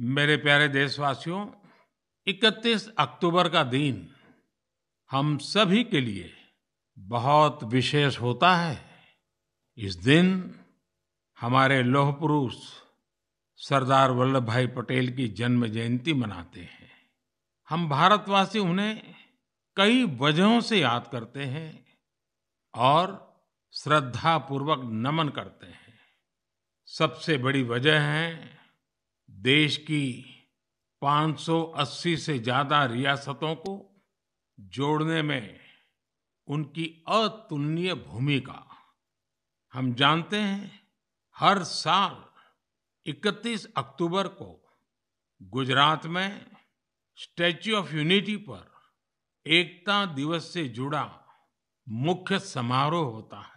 मेरे प्यारे देशवासियों 31 अक्टूबर का दिन हम सभी के लिए बहुत विशेष होता है इस दिन हमारे लौह पुरुष सरदार वल्लभ भाई पटेल की जन्म जयंती मनाते हैं हम भारतवासी उन्हें कई वजहों से याद करते हैं और श्रद्धापूर्वक नमन करते हैं सबसे बड़ी वजह है देश की 580 से ज्यादा रियासतों को जोड़ने में उनकी अतुलनीय भूमिका हम जानते हैं हर साल 31 अक्टूबर को गुजरात में स्टैच्यू ऑफ यूनिटी पर एकता दिवस से जुड़ा मुख्य समारोह होता है